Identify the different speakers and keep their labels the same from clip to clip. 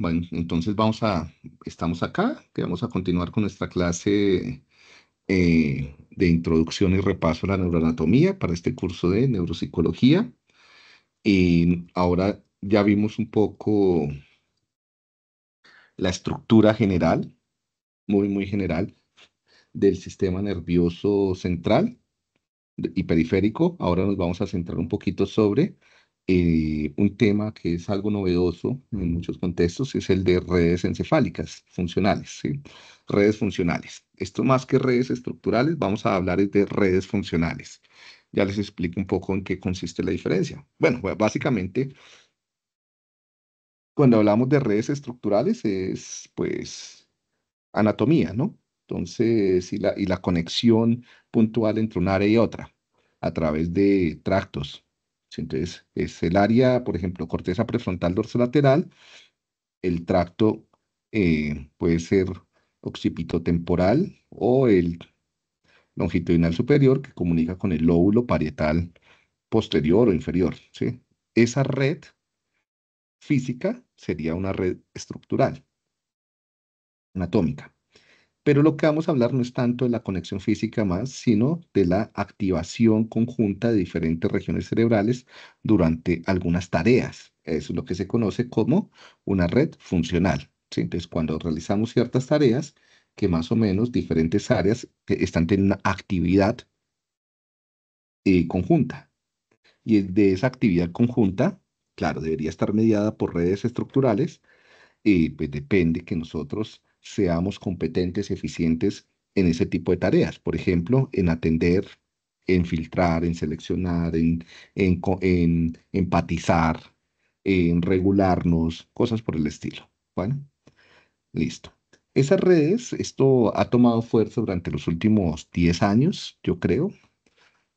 Speaker 1: Bueno, entonces vamos a, estamos acá, que vamos a continuar con nuestra clase eh, de introducción y repaso a la neuroanatomía para este curso de neuropsicología. Y ahora ya vimos un poco la estructura general, muy, muy general, del sistema nervioso central y periférico. Ahora nos vamos a centrar un poquito sobre eh, un tema que es algo novedoso en muchos contextos es el de redes encefálicas funcionales, redes funcionales. Esto más que redes estructurales, vamos a hablar de redes funcionales. Ya les explico un poco en qué consiste la diferencia. Bueno, básicamente, cuando hablamos de redes estructurales es, pues, anatomía, ¿no? Entonces, y la, y la conexión puntual entre un área y otra a través de tractos, entonces, es el área, por ejemplo, corteza prefrontal dorsolateral, el tracto eh, puede ser occipitotemporal o el longitudinal superior que comunica con el lóbulo parietal posterior o inferior. Esa red física sería una red estructural, anatómica. Pero lo que vamos a hablar no es tanto de la conexión física más, sino de la activación conjunta de diferentes regiones cerebrales durante algunas tareas. Eso es lo que se conoce como una red funcional. Entonces, cuando realizamos ciertas tareas, que más o menos diferentes áreas están teniendo una actividad eh, conjunta. Y de esa actividad conjunta, claro, debería estar mediada por redes estructurales, y eh, pues depende que nosotros seamos competentes y eficientes en ese tipo de tareas. Por ejemplo, en atender, en filtrar, en seleccionar, en, en, empatizar, en regularnos, cosas por el estilo. Bueno, listo. Esas redes, esto ha tomado fuerza durante los últimos 10 años, yo creo,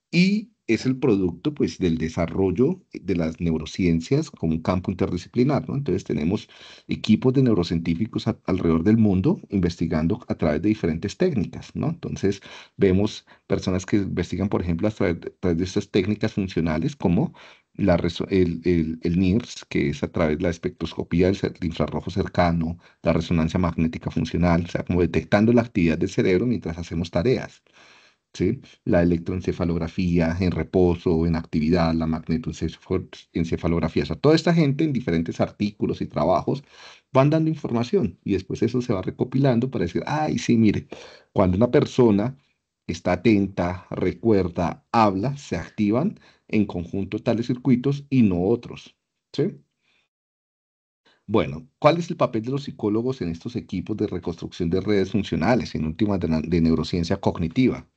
Speaker 1: y es el producto pues, del desarrollo de las neurociencias como un campo interdisciplinar. Entonces tenemos equipos de neurocientíficos alrededor del mundo investigando a través de diferentes técnicas. ¿no? Entonces vemos personas que investigan, por ejemplo, a través, de estas técnicas funcionales como la el, el, el, NIRS, que es a través de la espectroscopía del infrarrojo cercano, la resonancia magnética funcional, o sea, como detectando la actividad del cerebro mientras hacemos tareas. ¿sí? La electroencefalografía en reposo, en actividad, la magnetoencefalografía. O sea, toda esta gente en diferentes artículos y trabajos van dando información y después eso se va recopilando para decir, ay, sí, mire, cuando una persona está atenta, recuerda, habla, se activan en conjunto tales circuitos y no otros. ¿Sí? Bueno, ¿cuál es el papel de los psicólogos en estos equipos de reconstrucción de redes funcionales, en últimas de, neurociencia cognitiva?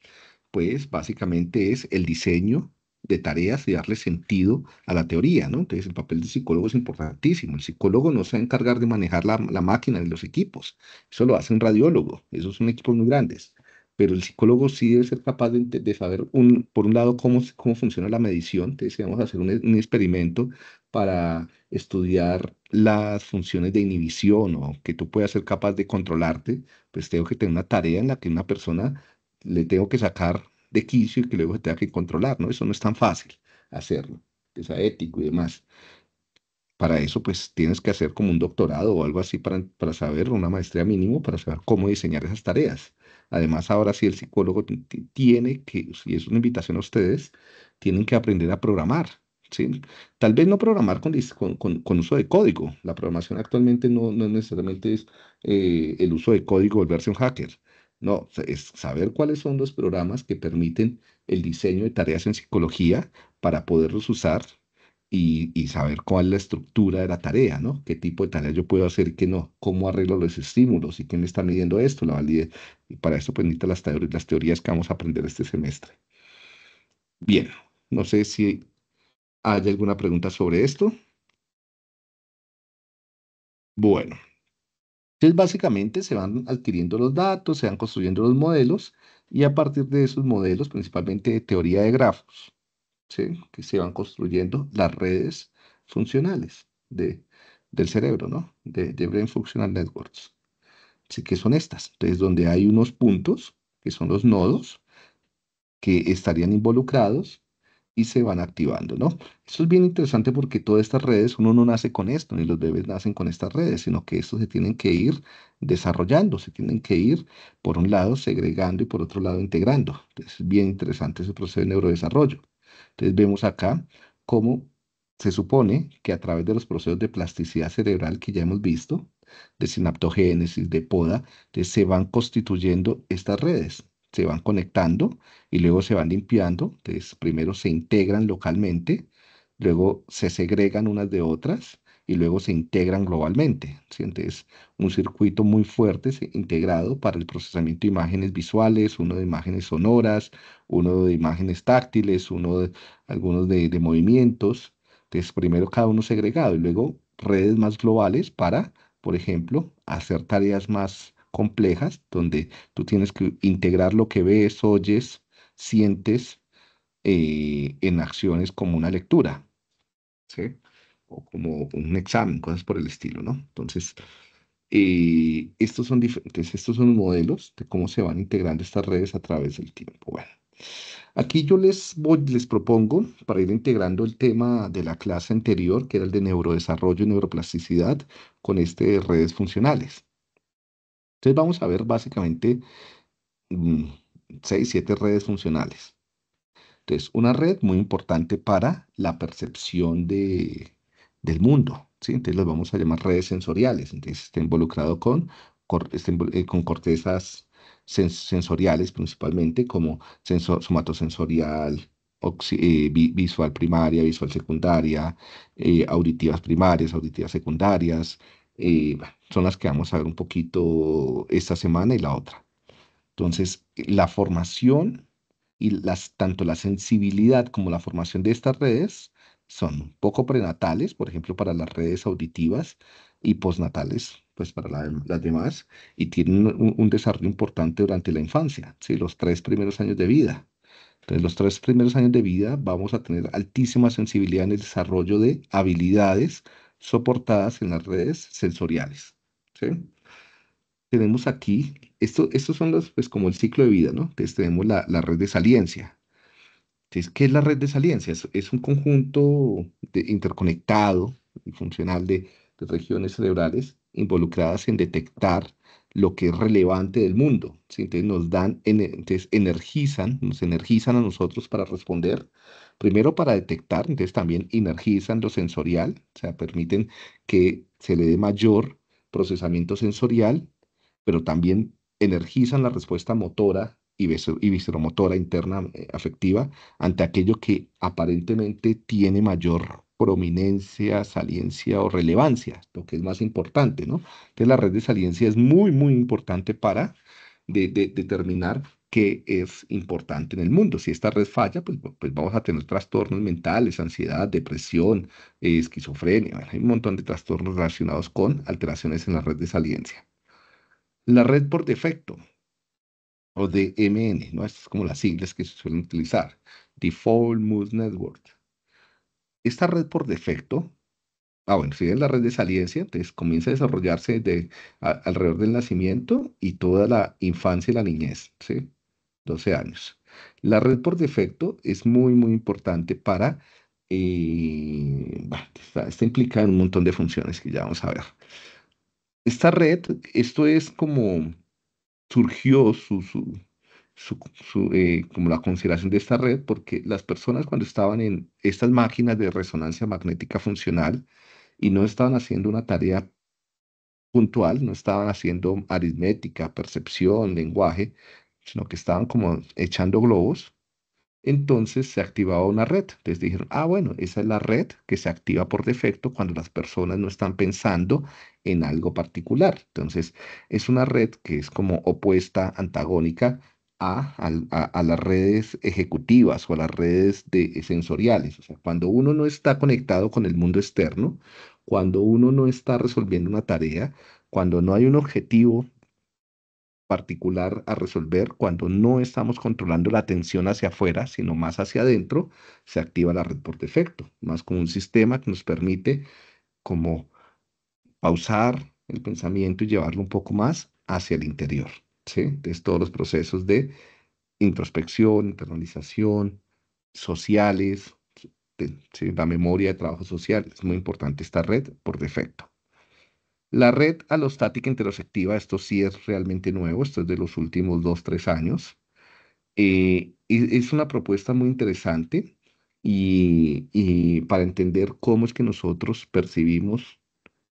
Speaker 1: Pues básicamente es el diseño de tareas y darle sentido a la teoría, ¿no? Entonces el papel del psicólogo es importantísimo. El psicólogo no se va a encargar de manejar la, la máquina de los equipos. Eso lo hace un radiólogo. Esos son equipos muy grandes pero el psicólogo sí debe ser capaz de, saber, un, por un lado, cómo, funciona la medición. Entonces, vamos a hacer un, experimento para estudiar las funciones de inhibición o que tú puedas ser capaz de controlarte, pues tengo que tener una tarea en la que una persona le tengo que sacar de quicio y que luego se tenga que controlar, Eso no es tan fácil hacerlo, que sea ético y demás. Para eso, pues tienes que hacer como un doctorado o algo así para, para saber, una maestría mínimo, para saber cómo diseñar esas tareas Además, ahora sí el psicólogo tiene que, y es una invitación a ustedes, tienen que aprender a programar. ¿sí? Tal vez no programar con, con, con uso de código. La programación actualmente no, no necesariamente es eh, el uso de código, volverse un hacker. No, es saber cuáles son los programas que permiten el diseño de tareas en psicología para poderlos usar y, saber cuál es la estructura de la tarea, ¿no? ¿Qué tipo de tarea yo puedo hacer y qué no? ¿Cómo arreglo los estímulos? ¿Y quién me está midiendo esto? La validez. Y para eso pues las, teorías, que vamos a aprender este semestre. Bien, no sé si hay alguna pregunta sobre esto. Bueno, entonces básicamente se van adquiriendo los datos, se van construyendo los modelos y a partir de esos modelos, principalmente de teoría de grafos, que se van construyendo las redes funcionales de, del cerebro, ¿no? De, Brain Functional Networks. Así que son estas. Entonces, donde hay unos puntos, que son los nodos, que estarían involucrados y se van activando, ¿no? Eso es bien interesante porque todas estas redes, uno no nace con esto, ni los bebés nacen con estas redes, sino que estos se tienen que ir desarrollando, se tienen que ir, por un lado, segregando y por otro lado, integrando. Entonces, es bien interesante ese proceso de neurodesarrollo. Entonces vemos acá cómo se supone que a través de los procesos de plasticidad cerebral que ya hemos visto, de sinaptogénesis, de poda, se van constituyendo estas redes, se van conectando y luego se van limpiando. Entonces primero se integran localmente, luego se segregan unas de otras y luego se integran globalmente. sientes Entonces, un circuito muy fuerte integrado para el procesamiento de imágenes visuales, uno de imágenes sonoras, uno de imágenes táctiles, uno de algunos de, movimientos. Entonces, primero cada uno segregado y luego redes más globales para, por ejemplo, hacer tareas más complejas donde tú tienes que integrar lo que ves, oyes, sientes eh, en acciones como una lectura. ¿sí? o como un examen, cosas por el estilo, ¿no? Entonces, eh, estos son diferentes, estos son modelos de cómo se van integrando estas redes a través del tiempo. Bueno, aquí yo les, voy, les propongo, para ir integrando el tema de la clase anterior, que era el de neurodesarrollo y neuroplasticidad, con este de redes funcionales. Entonces vamos a ver básicamente 6, mm, seis, siete redes funcionales. Entonces, una red muy importante para la percepción de, del mundo. ¿sí? Entonces las vamos a llamar redes sensoriales. Entonces está involucrado con, eh, con cortezas sensoriales principalmente, como sensor, somatosensorial, eh, visual primaria, visual secundaria, eh, auditivas primarias, auditivas secundarias. son las que vamos a ver un poquito esta semana y la otra. Entonces, la formación y las, tanto la sensibilidad como la formación de estas redes son poco prenatales, por ejemplo, para las redes auditivas y postnatales, pues para las demás, y tienen un, desarrollo importante durante la infancia, ¿sí? los tres primeros años de vida. Entonces, los tres primeros años de vida vamos a tener altísima sensibilidad en el desarrollo de habilidades soportadas en las redes sensoriales. Tenemos aquí, estos son los, pues, como el ciclo de vida, ¿no? Entonces tenemos la red de saliencia, ¿qué es la red de saliencias? Es un conjunto interconectado y funcional de, regiones cerebrales involucradas en detectar lo que es relevante del mundo. Entonces nos dan, entonces energizan, nos energizan a nosotros para responder. Primero para detectar, entonces también energizan lo sensorial, o sea, permiten que se le dé mayor procesamiento sensorial, pero también energizan la respuesta motora y, visceromotora interna eh, afectiva ante aquello que aparentemente tiene mayor prominencia, saliencia o relevancia, lo que es más importante, ¿no? Entonces la red de saliencia es muy, muy importante para determinar qué es importante en el mundo. Si esta red falla, pues, pues, pues vamos a tener trastornos mentales, ansiedad, depresión, eh, esquizofrenia. hay un montón de trastornos relacionados con alteraciones en la red de saliencia. La red por defecto o DMN, ¿no? Estas como las siglas que se suelen utilizar. Default Mood Network. Esta red por defecto, ah, bueno, es la red de saliencia, entonces comienza a desarrollarse de, alrededor del nacimiento y toda la infancia y la niñez, ¿sí? 12 años. La red por defecto es muy, muy importante para... bueno, eh, está, está implicada en un montón de funciones que ya vamos a ver. Esta red, esto es como surgió su, su, eh, como la consideración de esta red, porque las personas cuando estaban en estas máquinas de resonancia magnética funcional y no estaban haciendo una tarea puntual, no estaban haciendo aritmética, percepción, lenguaje, sino que estaban como echando globos, entonces se activaba una red. Entonces dijeron, ah, bueno, esa es la red que se activa por defecto cuando las personas no están pensando en algo particular. Entonces, es una red que es como opuesta, antagónica a, las redes ejecutivas o a las redes de, eh, sensoriales. O sea, cuando uno no está conectado con el mundo externo, cuando uno no está resolviendo una tarea, cuando no hay un objetivo particular a resolver cuando no estamos controlando la tensión hacia afuera, sino más hacia adentro, se activa la red por defecto, más como un sistema que nos permite como pausar el pensamiento y llevarlo un poco más hacia el interior. ¿sí? Entonces todos los procesos de introspección, internalización, sociales, la memoria de trabajo social, es muy importante esta red por defecto. La red alostática interoceptiva, esto sí es realmente nuevo, esto es de los últimos dos, tres años. Eh, es una propuesta muy interesante y, para entender cómo es que nosotros percibimos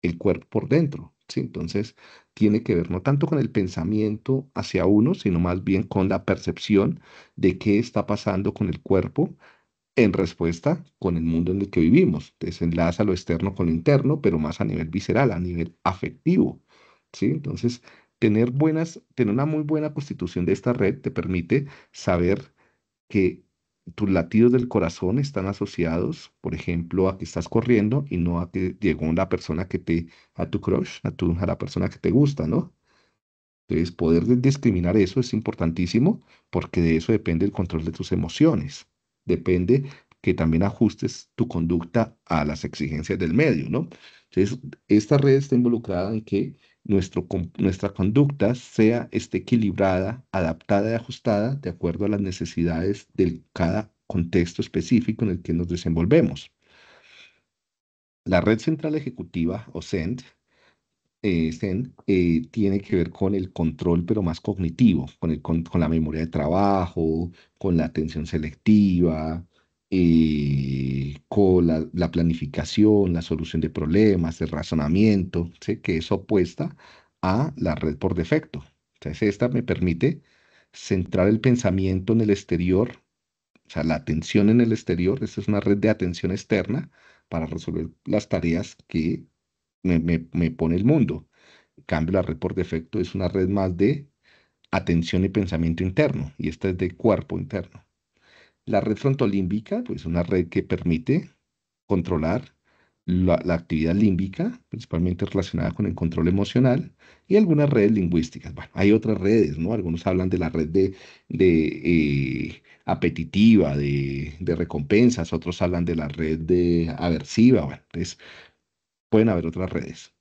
Speaker 1: el cuerpo por dentro. Entonces, tiene que ver no tanto con el pensamiento hacia uno, sino más bien con la percepción de qué está pasando con el cuerpo en respuesta con el mundo en el que vivimos. Desenlaza lo externo con lo interno, pero más a nivel visceral, a nivel afectivo. ¿sí? Entonces, tener, buenas, tener una muy buena constitución de esta red te permite saber que tus latidos del corazón están asociados, por ejemplo, a que estás corriendo y no a que llegó una persona que te, a tu crush, a, tu, a la persona que te gusta, ¿no? Entonces, poder discriminar eso es importantísimo porque de eso depende el control de tus emociones depende que también ajustes tu conducta a las exigencias del medio, ¿no? Entonces, esta red está involucrada en que nuestra conducta sea esté equilibrada, adaptada y ajustada de acuerdo a las necesidades de cada contexto específico en el que nos desenvolvemos. La Red Central Ejecutiva, o CENT, eh, eh, tiene que ver con el control, pero más cognitivo, con, el, con, la memoria de trabajo, con la atención selectiva, eh, con la, planificación, la solución de problemas, el razonamiento, que es opuesta a la red por defecto. Entonces, esta me permite centrar el pensamiento en el exterior, o sea, la atención en el exterior, esta es una red de atención externa para resolver las tareas que me, pone el mundo. En cambio, la red por defecto es una red más de atención y pensamiento interno, y esta es de cuerpo interno. La red frontolímbica, pues, es una red que permite controlar la, actividad límbica, principalmente relacionada con el control emocional, y algunas redes lingüísticas. Bueno, hay otras redes, ¿no? Algunos hablan de la red de, eh, apetitiva, de, recompensas, otros hablan de la red de aversiva. Bueno, entonces Pueden haber otras redes.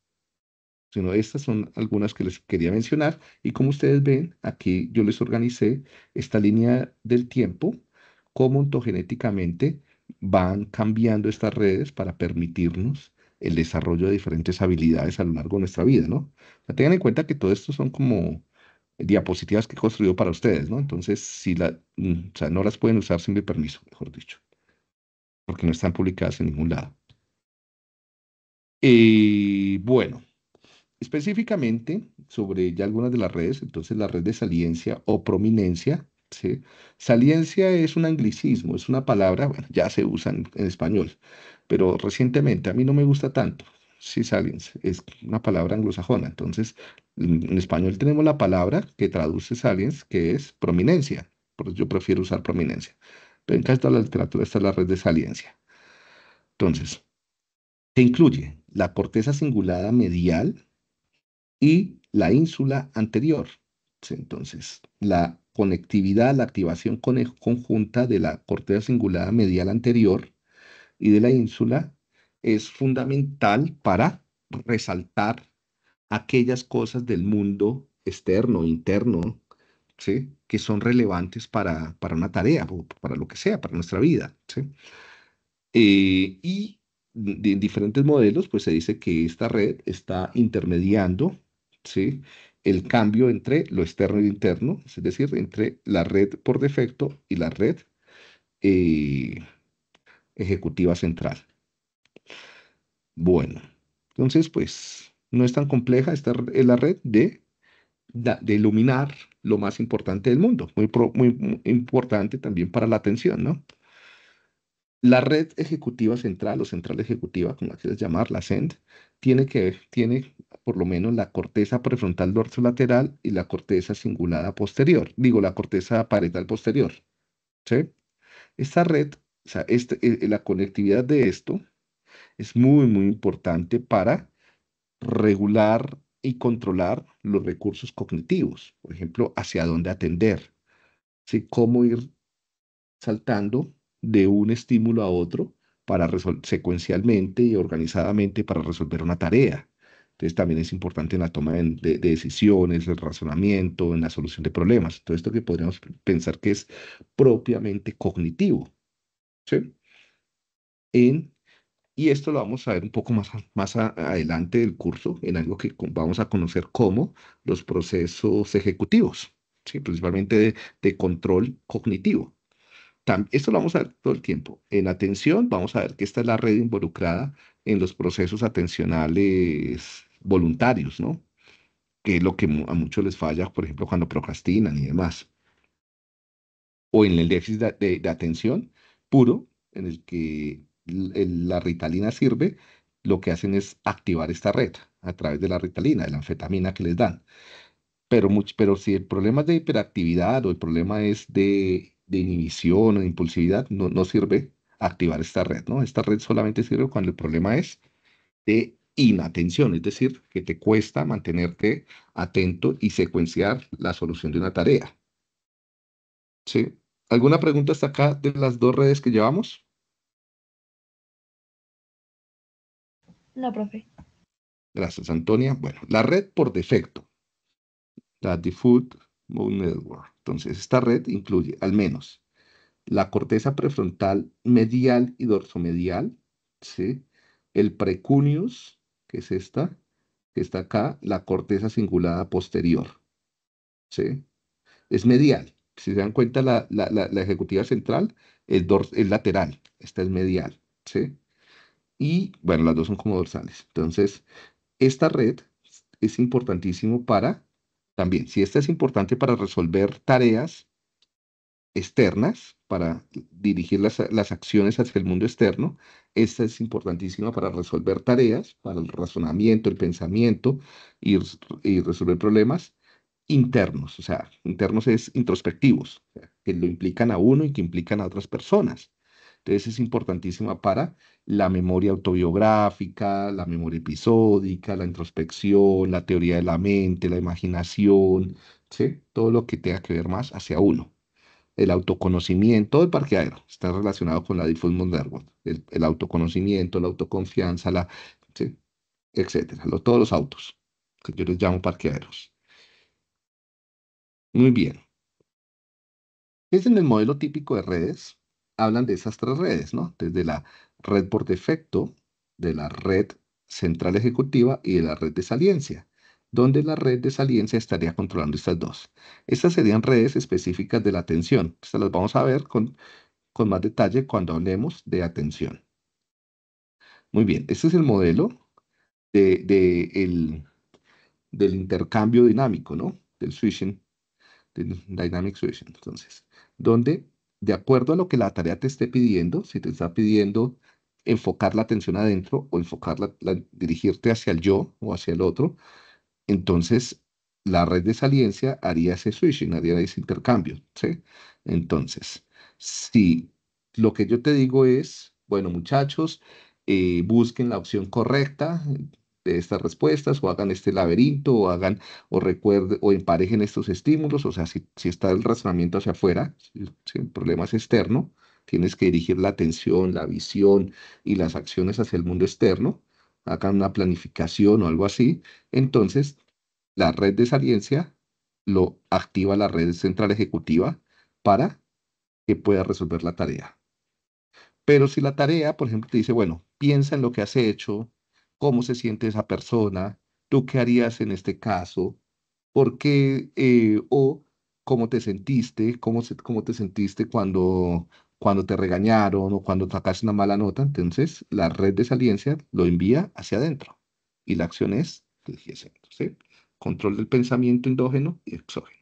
Speaker 1: Sino estas son algunas que les quería mencionar. Y como ustedes ven, aquí yo les organicé esta línea del tiempo, cómo ontogenéticamente van cambiando estas redes para permitirnos el desarrollo de diferentes habilidades a lo largo de nuestra vida, ¿no? tengan en cuenta que todo esto son como diapositivas que he construido para ustedes, ¿no? Entonces, si la, mm, no las pueden usar sin mi permiso, mejor dicho, porque no están publicadas en ningún lado. Y eh, bueno, específicamente sobre ya algunas de las redes, entonces la red de saliencia o prominencia, ¿sí? Saliencia es un anglicismo, es una palabra, bueno, ya se usa en, español, pero recientemente a mí no me gusta tanto, sí, saliencia es una palabra anglosajona, entonces en, español tenemos la palabra que traduce saliencia, que es prominencia, por yo prefiero usar prominencia, pero en caso la literatura está la red de saliencia. Entonces, se incluye? la corteza cingulada medial y la ínsula anterior. Entonces, la conectividad, la activación conjunta de la corteza cingulada medial anterior y de la ínsula es fundamental para resaltar aquellas cosas del mundo externo, interno, que son relevantes para, una tarea para lo que sea, para nuestra vida. Eh, y en diferentes modelos, pues se dice que esta red está intermediando, ¿sí? El cambio entre lo externo y interno, es decir, entre la red por defecto y la red eh, ejecutiva central. Bueno, entonces, pues, no es tan compleja, esta en la red de, de iluminar lo más importante del mundo, muy, muy importante también para la atención, ¿no? La red ejecutiva central o central ejecutiva, como quieras llamar, la SEND, tiene, que, tiene por lo menos la corteza prefrontal dorsolateral y la corteza cingulada posterior, digo, la corteza parietal posterior. ¿sí? Esta red, o sea, este, eh, la conectividad de esto es muy, muy importante para regular y controlar los recursos cognitivos, por ejemplo, hacia dónde atender, ¿sí? cómo ir saltando de un estímulo a otro para secuencialmente y organizadamente para resolver una tarea. Entonces también es importante en la toma de, decisiones, el razonamiento, en la solución de problemas. Todo esto que podríamos pensar que es propiamente cognitivo. y esto lo vamos a ver un poco más, más adelante del curso, en algo que vamos a conocer como los procesos ejecutivos, principalmente de control cognitivo esto lo vamos a ver todo el tiempo. En atención, vamos a ver que esta es la red involucrada en los procesos atencionales voluntarios, ¿no? Que es lo que a muchos les falla, por ejemplo, cuando procrastinan y demás. O en el déficit de, atención puro, en el que la ritalina sirve, lo que hacen es activar esta red a través de la ritalina, de la anfetamina que les dan. Pero, pero si el problema es de hiperactividad o el problema es de de inhibición o de impulsividad, no, no sirve activar esta red, ¿no? Esta red solamente sirve cuando el problema es de inatención, es decir, que te cuesta mantenerte atento y secuenciar la solución de una tarea. ¿Sí? ¿Alguna pregunta hasta acá de las dos redes que llevamos? No, profe. Gracias, Antonia. Bueno, la red por defecto, la default Network. Entonces, esta red incluye al menos la corteza prefrontal medial y dorsomedial, ¿sí? el precunius, que es esta, que está acá, la corteza cingulada posterior. ¿sí? Es medial. Si se dan cuenta, la, ejecutiva central es, es, lateral, esta es medial. ¿sí? Y bueno, las dos son como dorsales. Entonces, esta red es importantísimo para también, si esta es importante para resolver tareas externas, para dirigir las, acciones hacia el mundo externo, esta es importantísima para resolver tareas, para el razonamiento, el pensamiento y, y resolver problemas internos, o sea, internos es introspectivos, que lo implican a uno y que implican a otras personas. Entonces es importantísima para la memoria autobiográfica, la memoria episódica, la introspección, la teoría de la mente, la imaginación, ¿sí? todo lo que tenga que ver más hacia uno. El autoconocimiento el parqueadero está relacionado con la de el, el, autoconocimiento, la autoconfianza, la, ¿sí? etcétera. todos los autos, que yo les llamo parqueaderos. Muy bien. Es en el modelo típico de redes, hablan de esas tres redes, ¿no? Desde la red por defecto, de la red central ejecutiva y de la red de saliencia, donde la red de saliencia estaría controlando estas dos. Estas serían redes específicas de la atención. Estas las vamos a ver con, con más detalle cuando hablemos de atención. Muy bien, este es el modelo del intercambio dinámico, ¿no? Del switching, del dynamic switching, entonces, donde de acuerdo a lo que la tarea te esté pidiendo, si te está pidiendo enfocar la atención adentro o enfocarla, dirigirte hacia el yo o hacia el otro, entonces la red de saliencia haría ese switching, haría ese intercambio, ¿sí? Entonces, si lo que yo te digo es, bueno, muchachos, eh, busquen la opción correcta, de estas respuestas o hagan este laberinto o hagan o recuerden o emparejen estos estímulos. O sea, si, está el razonamiento hacia afuera, si, el problema es externo, tienes que dirigir la atención, la visión y las acciones hacia el mundo externo, hagan una planificación o algo así, entonces la red de saliencia lo activa la red central ejecutiva para que pueda resolver la tarea. Pero si la tarea, por ejemplo, te dice, bueno, piensa en lo que has hecho, cómo se siente esa persona, tú qué harías en este caso, por qué eh, o cómo te sentiste, cómo, cómo te sentiste cuando, cuando te regañaron o cuando sacaste una mala nota. Entonces, la red de saliencia lo envía hacia adentro y la acción es el centro, ¿sí? Control del pensamiento endógeno y exógeno.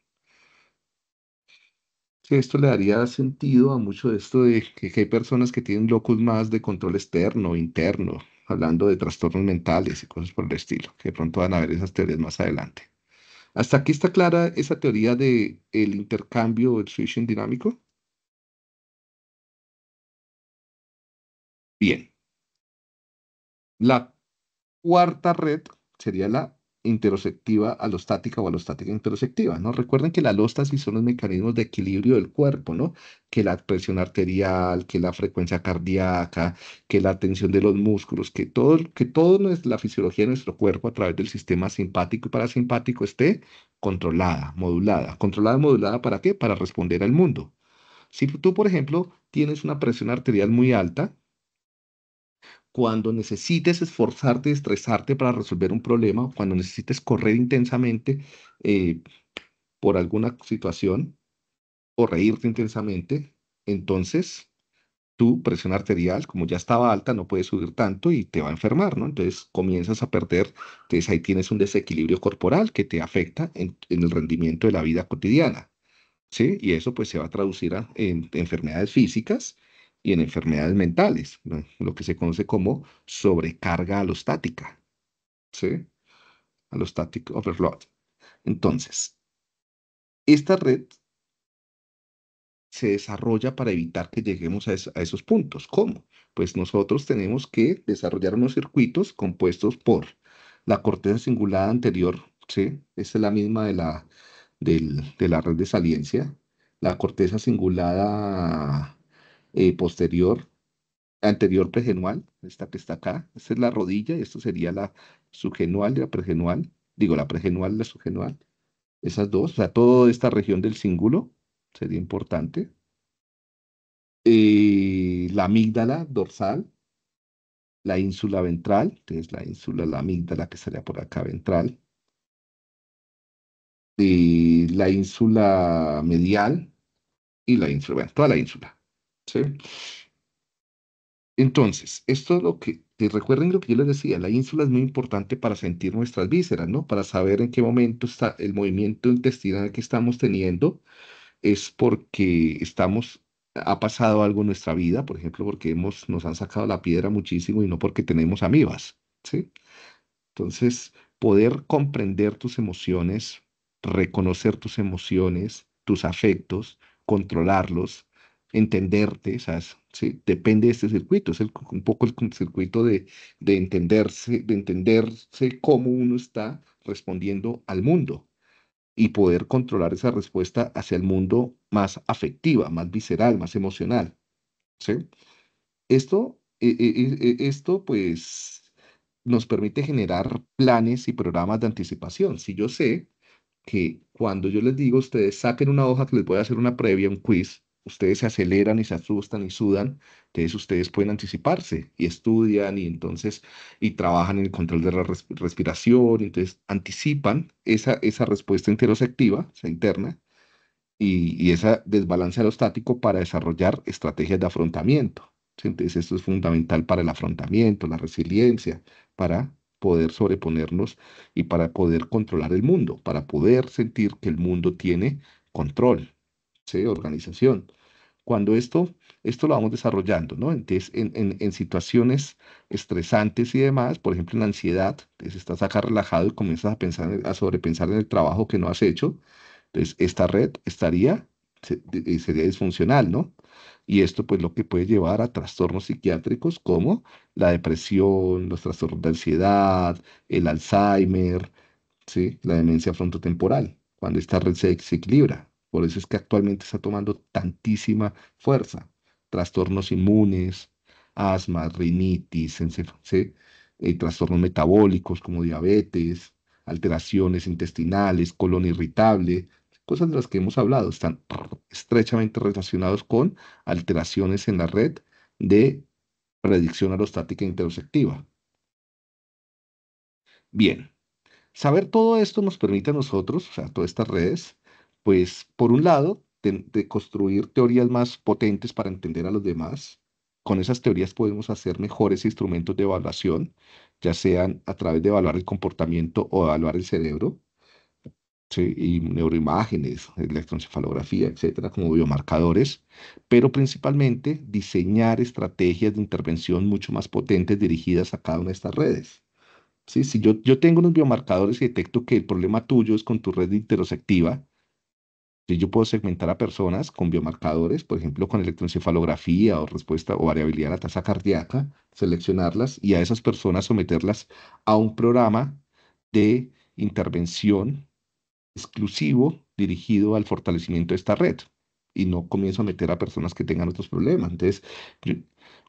Speaker 1: esto le daría sentido a mucho de esto de que hay personas que tienen locus más de control externo, interno, hablando de trastornos mentales y cosas por el estilo, que pronto van a ver esas teorías más adelante. ¿Hasta aquí está clara esa teoría del el intercambio o el switching dinámico? Bien. La cuarta red sería la interoceptiva alostática o alostática interoceptiva, ¿no? Recuerden que la alostasis son los mecanismos de equilibrio del cuerpo, ¿no? Que la presión arterial, que la frecuencia cardíaca, que la tensión de los músculos, que todo, que toda la fisiología de nuestro cuerpo a través del sistema simpático y parasimpático esté controlada, modulada. ¿Controlada, modulada para qué? Para responder al mundo. Si tú, por ejemplo, tienes una presión arterial muy alta, cuando necesites esforzarte, estresarte para resolver un problema, cuando necesites correr intensamente eh, por alguna situación o reírte intensamente, entonces tu presión arterial, como ya estaba alta, no puede subir tanto y te va a enfermar, ¿no? Entonces comienzas a perder, entonces ahí tienes un desequilibrio corporal que te afecta en, el rendimiento de la vida cotidiana, ¿sí? Y eso pues se va a traducir en enfermedades físicas y en enfermedades mentales, lo que se conoce como sobrecarga alostática. ¿Sí? Alostática overload. Entonces, esta red se desarrolla para evitar que lleguemos a, esos puntos. ¿Cómo? Pues nosotros tenemos que desarrollar unos circuitos compuestos por la corteza cingulada anterior, ¿sí? Esa es la misma de la, de la red de saliencia. La corteza cingulada eh, posterior, anterior pregenual, esta que está acá, esta es la rodilla, y esto sería la subgenual y la pregenual, digo, la pregenual y la subgenual, esas dos, o sea, toda esta región del cíngulo sería importante. Eh, la amígdala dorsal, la ínsula ventral, que es la ínsula, la amígdala que sería por acá ventral, eh, la ínsula medial y la ínsula, toda la ínsula. Entonces, esto es lo que, recuerden lo que yo les decía, la ínsula es muy importante para sentir nuestras vísceras, ¿no? Para saber en qué momento está el movimiento intestinal que estamos teniendo, es porque estamos, ha pasado algo en nuestra vida, por ejemplo, porque hemos, nos han sacado la piedra muchísimo y no porque tenemos amibas, Entonces, poder comprender tus emociones, reconocer tus emociones, tus afectos, controlarlos, entenderte, ¿sí? depende de este circuito, es un poco el circuito de, entenderse, de entenderse cómo uno está respondiendo al mundo y poder controlar esa respuesta hacia el mundo más afectiva, más visceral, más emocional. ¿sí? Esto, e, e, e, esto pues nos permite generar planes y programas de anticipación. Si yo sé que cuando yo les digo a ustedes saquen una hoja que les voy a hacer una previa, un quiz, ustedes se aceleran y se asustan y sudan, entonces ustedes pueden anticiparse y estudian y entonces y trabajan en el control de la respiración, entonces anticipan esa, esa respuesta interoceptiva, esa interna, y, y ese desbalance estático para desarrollar estrategias de afrontamiento. Entonces esto es fundamental para el afrontamiento, la resiliencia, para poder sobreponernos y para poder controlar el mundo, para poder sentir que el mundo tiene control, ¿sí? organización cuando esto, esto lo vamos desarrollando, ¿no? Entonces, en, situaciones estresantes y demás, por ejemplo, en la ansiedad, estás acá relajado y comienzas a pensar, a sobrepensar en el trabajo que no has hecho, entonces esta red estaría, eh, sería disfuncional, ¿no? Y esto pues lo que puede llevar a trastornos psiquiátricos como la depresión, los trastornos de ansiedad, el Alzheimer, ¿sí? la demencia frontotemporal, cuando esta red se desequilibra. Por eso es que actualmente está tomando tantísima fuerza. Trastornos inmunes, asma, rinitis, eh, trastornos metabólicos como diabetes, alteraciones intestinales, colon irritable, cosas de las que hemos hablado, están estrechamente relacionados con alteraciones en la red de predicción aerostática interoceptiva. Bien, saber todo esto nos permite a nosotros, o sea, todas estas redes, pues por un lado, de, construir teorías más potentes para entender a los demás. Con esas teorías podemos hacer mejores instrumentos de evaluación, ya sean a través de evaluar el comportamiento o evaluar el cerebro, ¿sí? y neuroimágenes, electroencefalografía, etcétera, como biomarcadores, pero principalmente diseñar estrategias de intervención mucho más potentes dirigidas a cada una de estas redes. ¿Sí? Si yo, yo tengo unos biomarcadores y detecto que el problema tuyo es con tu red interoceptiva, yo puedo segmentar a personas con biomarcadores, por ejemplo, con electroencefalografía o respuesta o variabilidad a la tasa cardíaca, seleccionarlas y a esas personas someterlas a un programa de intervención exclusivo dirigido al fortalecimiento de esta red y no comienzo a meter a personas que tengan otros problemas. Entonces,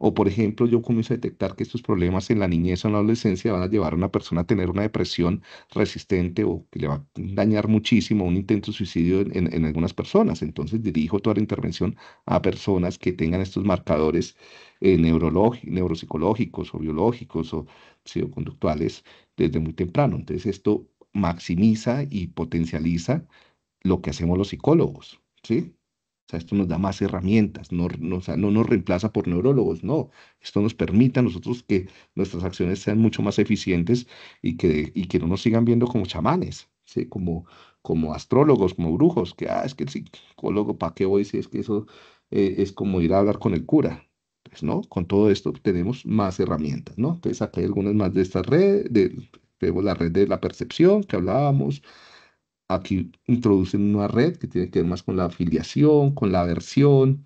Speaker 1: o por ejemplo, yo comienzo a detectar que estos problemas en la niñez o en la adolescencia van a llevar a una persona a tener una depresión resistente o que le va a dañar muchísimo un intento de suicidio en, algunas personas. Entonces dirijo toda la intervención a personas que tengan estos marcadores eh, neuropsicológicos o biológicos o psicoconductuales desde muy temprano. Entonces esto maximiza y potencializa lo que hacemos los psicólogos, ¿sí? O sea, esto nos da más herramientas, no, no, o sea, no nos reemplaza por neurólogos, no. Esto nos permite a nosotros que nuestras acciones sean mucho más eficientes y que, y que no nos sigan viendo como chamanes, como, como astrólogos, como brujos, que ah, es que el psicólogo, ¿para qué voy si es que eso eh, es como ir a hablar con el cura? Pues no, con todo esto tenemos más herramientas, ¿no? Entonces acá hay algunas más de esta red, tenemos la red de la percepción que hablábamos, aquí introducen una red que tiene que ver más con la afiliación, con la aversión,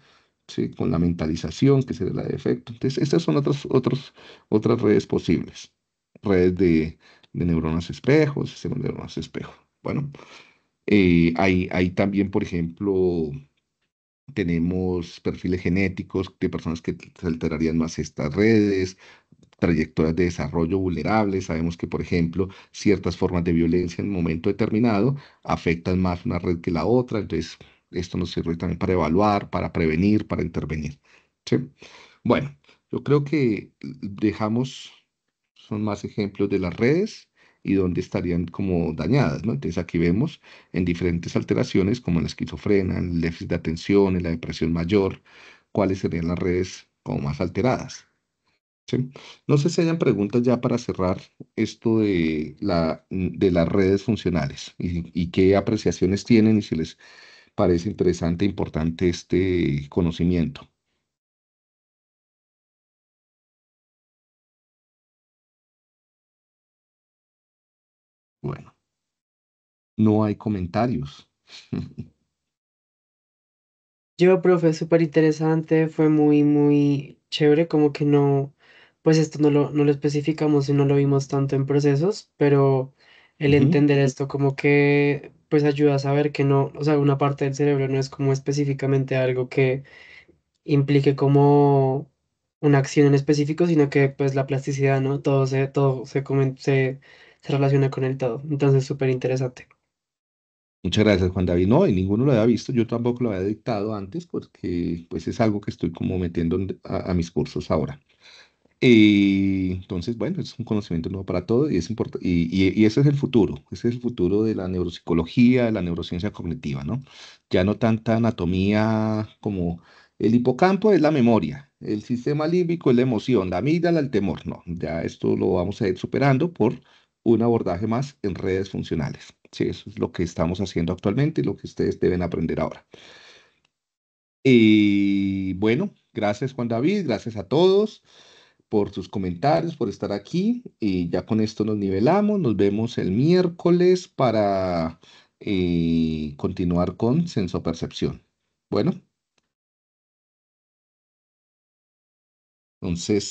Speaker 1: con la mentalización, que sería la de efecto. Entonces, estas son otras, otras redes posibles. Redes de, neuronas espejos, sistemas de neuronas espejo. Bueno, eh, ahí hay, hay también, por ejemplo, tenemos perfiles genéticos de personas que se alterarían más estas redes, trayectorias de desarrollo vulnerables. Sabemos que, por ejemplo, ciertas formas de violencia en un momento determinado afectan más una red que la otra. Entonces, esto nos sirve también para evaluar, para prevenir, para intervenir. Bueno, yo creo que dejamos, son más ejemplos de las redes y dónde estarían como dañadas. ¿no? Entonces aquí vemos en diferentes alteraciones como la esquizofrenia, el déficit de atención, en la depresión mayor, cuáles serían las redes como más alteradas. No sé si hayan preguntas ya para cerrar esto de, la, de las redes funcionales y, y qué apreciaciones tienen y si les parece interesante e importante este conocimiento. Bueno, no hay comentarios. Yo, profe, súper interesante, fue muy, muy chévere, como que no, pues esto no lo, especificamos y no lo vimos tanto en procesos, pero el entender esto como que pues ayuda a saber que no, o sea, una parte del cerebro no es como específicamente algo que implique como una acción en específico, sino que pues la plasticidad, ¿no? Todo se, todo se, se, se relaciona con el todo. Entonces, súper interesante. Muchas gracias, Juan David. No, y ninguno lo había visto, yo tampoco lo había dictado antes, porque pues es algo que estoy como metiendo a mis cursos ahora entonces, bueno, es un conocimiento nuevo para todos y, es y, ese es el futuro, ese es el futuro de la neuropsicología, de la neurociencia cognitiva, ¿no? Ya no tanta anatomía como el hipocampo es la memoria, el sistema límbico es la emoción, la amígdala el temor, no, ya esto lo vamos a ir superando por un abordaje más en redes funcionales. Sí, eso es lo que estamos haciendo actualmente y lo que ustedes deben aprender ahora. Y bueno, gracias Juan David, gracias a todos por sus comentarios, por estar aquí. Y ya con esto nos nivelamos. Nos vemos el miércoles para eh, continuar con Percepción. Bueno. Entonces...